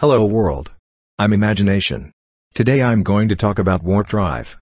Hello world. I'm Imagination. Today I'm going to talk about warp drive.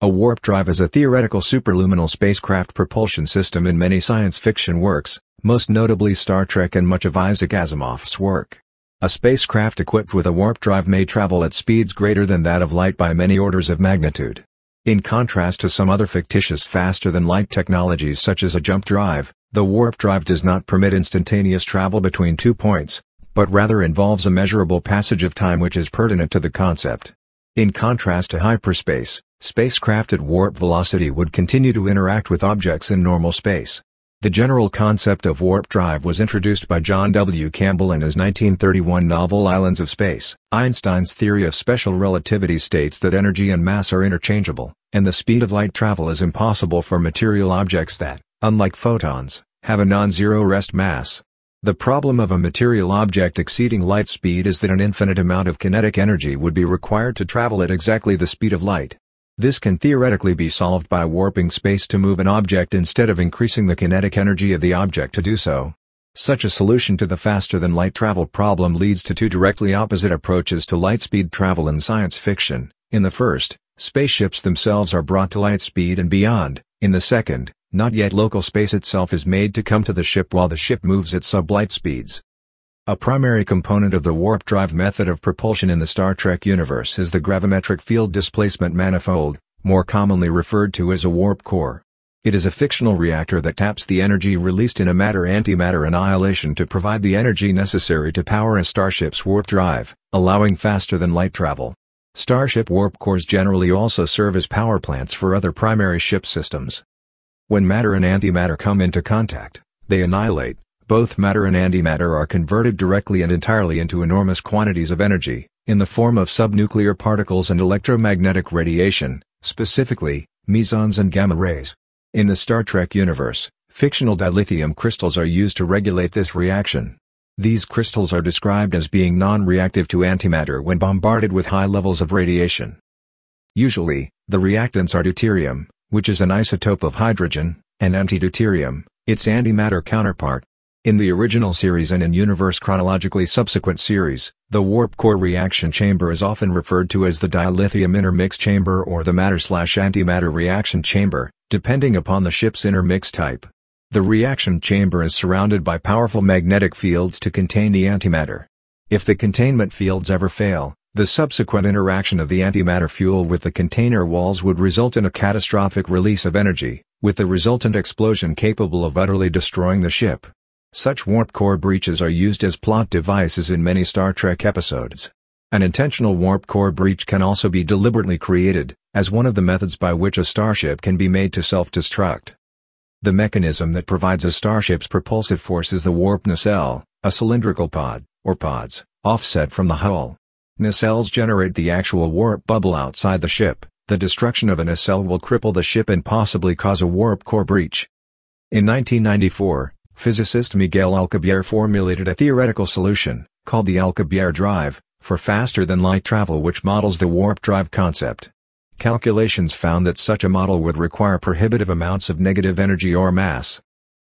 A warp drive is a theoretical superluminal spacecraft propulsion system in many science fiction works, most notably Star Trek and much of Isaac Asimov's work. A spacecraft equipped with a warp drive may travel at speeds greater than that of light by many orders of magnitude. In contrast to some other fictitious faster-than-light technologies such as a jump drive, the warp drive does not permit instantaneous travel between two points, but rather involves a measurable passage of time which is pertinent to the concept. In contrast to hyperspace, spacecraft at warp velocity would continue to interact with objects in normal space. The general concept of warp drive was introduced by John W. Campbell in his 1931 novel Islands of Space. Einstein's theory of special relativity states that energy and mass are interchangeable, and the speed of light travel is impossible for material objects that, unlike photons, have a non-zero rest mass. The problem of a material object exceeding light speed is that an infinite amount of kinetic energy would be required to travel at exactly the speed of light. This can theoretically be solved by warping space to move an object instead of increasing the kinetic energy of the object to do so. Such a solution to the faster-than-light travel problem leads to two directly opposite approaches to light speed travel in science fiction. In the first, spaceships themselves are brought to light speed and beyond, in the second, not yet local space itself is made to come to the ship while the ship moves at sublight speeds. A primary component of the warp drive method of propulsion in the Star Trek universe is the gravimetric field displacement manifold, more commonly referred to as a warp core. It is a fictional reactor that taps the energy released in a matter-antimatter annihilation to provide the energy necessary to power a starship's warp drive, allowing faster-than-light travel. Starship warp cores generally also serve as power plants for other primary ship systems. When matter and antimatter come into contact, they annihilate, both matter and antimatter are converted directly and entirely into enormous quantities of energy, in the form of subnuclear particles and electromagnetic radiation, specifically, mesons and gamma rays. In the Star Trek universe, fictional dilithium crystals are used to regulate this reaction. These crystals are described as being non-reactive to antimatter when bombarded with high levels of radiation. Usually, the reactants are deuterium, which is an isotope of hydrogen, and antideuterium, its antimatter counterpart. In the original series and in universe chronologically subsequent series, the warp core reaction chamber is often referred to as the dilithium intermix chamber or the matter-slash-antimatter reaction chamber, depending upon the ship's intermix type. The reaction chamber is surrounded by powerful magnetic fields to contain the antimatter. If the containment fields ever fail, the subsequent interaction of the antimatter fuel with the container walls would result in a catastrophic release of energy, with the resultant explosion capable of utterly destroying the ship. Such warp core breaches are used as plot devices in many Star Trek episodes. An intentional warp core breach can also be deliberately created, as one of the methods by which a starship can be made to self-destruct. The mechanism that provides a starship's propulsive force is the warp nacelle, a cylindrical pod, or pods, offset from the hull. Nacelles generate the actual warp bubble outside the ship. The destruction of a nacelle will cripple the ship and possibly cause a warp core breach. In 1994, physicist Miguel Alcubierre formulated a theoretical solution, called the Alcubierre drive, for faster-than-light travel which models the warp drive concept. Calculations found that such a model would require prohibitive amounts of negative energy or mass.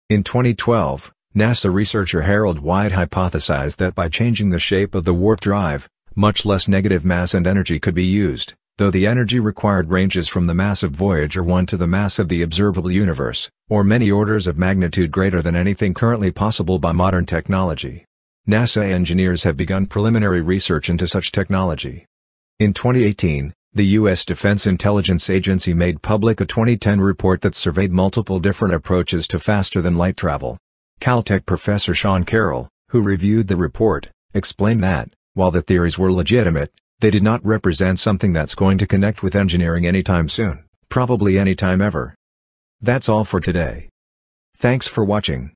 In 2012, NASA researcher Harold White hypothesized that by changing the shape of the warp drive, much less negative mass and energy could be used, though the energy required ranges from the mass of Voyager 1 to the mass of the observable universe, or many orders of magnitude greater than anything currently possible by modern technology. NASA engineers have begun preliminary research into such technology. In 2018, the U.S. Defense Intelligence Agency made public a 2010 report that surveyed multiple different approaches to faster-than-light travel. Caltech professor Sean Carroll, who reviewed the report, explained that, while the theories were legitimate, they did not represent something that's going to connect with engineering anytime soon, probably anytime ever. That's all for today. Thanks for watching.